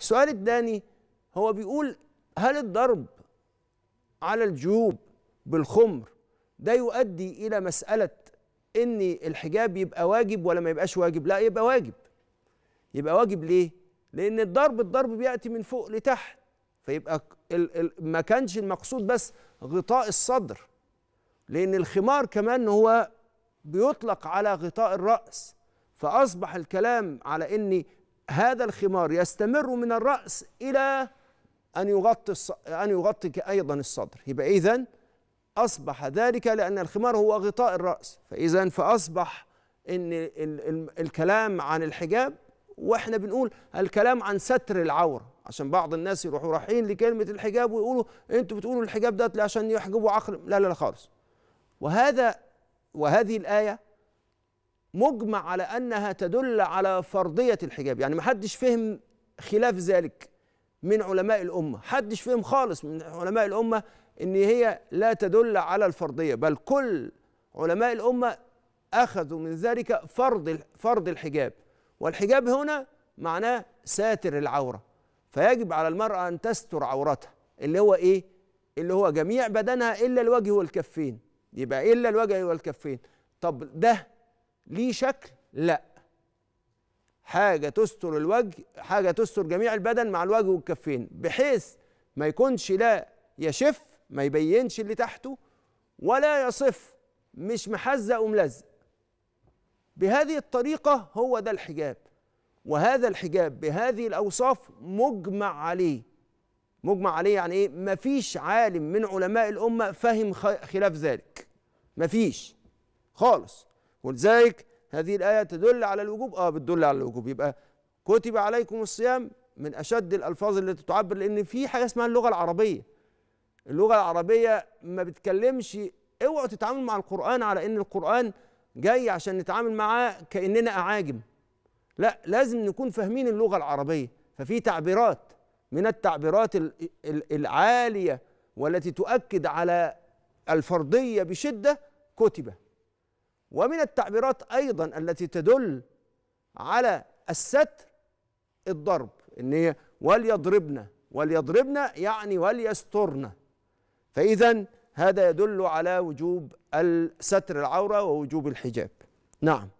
السؤال الثاني هو بيقول هل الضرب على الجيوب بالخمر ده يؤدي الى مساله ان الحجاب يبقى واجب ولا ما يبقاش واجب لا يبقى واجب يبقى واجب ليه لان الضرب الضرب بياتي من فوق لتحت فيبقى ال ال ما كانش المقصود بس غطاء الصدر لان الخمار كمان هو بيطلق على غطاء الراس فاصبح الكلام على ان هذا الخمار يستمر من الرأس إلى أن يغطي أن يغطي أيضا الصدر يبقى إذا أصبح ذلك لأن الخمار هو غطاء الرأس فإذا فأصبح إن الكلام عن الحجاب واحنا بنقول الكلام عن ستر العوره عشان بعض الناس يروحوا رايحين لكلمه الحجاب ويقولوا انتوا بتقولوا الحجاب ده عشان يحجبوا عقل لا لا لا خالص وهذا وهذه الايه مجمع على أنها تدل على فرضية الحجاب يعني ما حدش فهم خلاف ذلك من علماء الأمة حدش فهم خالص من علماء الأمة إن هي لا تدل على الفرضية بل كل علماء الأمة أخذوا من ذلك فرض فرض الحجاب والحجاب هنا معناه ساتر العورة فيجب على المرأة أن تستر عورتها اللي هو إيه؟ اللي هو جميع بدنها إلا الوجه والكفين يبقى إلا الوجه والكفين طب ده ليه شكل لا حاجه تستر الوجه حاجه تستر جميع البدن مع الوجه والكفين بحيث ما يكونش لا يشف ما يبينش اللي تحته ولا يصف مش محزق وملزق بهذه الطريقه هو ده الحجاب وهذا الحجاب بهذه الاوصاف مجمع عليه مجمع عليه يعني ايه مفيش عالم من علماء الامه فهم خلاف ذلك مفيش خالص ولذلك هذه الآية تدل على الوجوب آه بتدل على الوجوب يبقى كتب عليكم الصيام من أشد الألفاظ التي تعبر لأن في حاجة اسمها اللغة العربية اللغة العربية ما بتكلمش اوعوا تتعامل مع القرآن على أن القرآن جاي عشان نتعامل معاه كأننا أعاجم لا لازم نكون فاهمين اللغة العربية ففي تعبيرات من التعبيرات العالية والتي تؤكد على الفرضية بشدة كتبة ومن التعبيرات ايضا التي تدل على الستر الضرب ان هي وليضربن وليضربن يعني وليسترن فاذا هذا يدل على وجوب الستر العوره ووجوب الحجاب نعم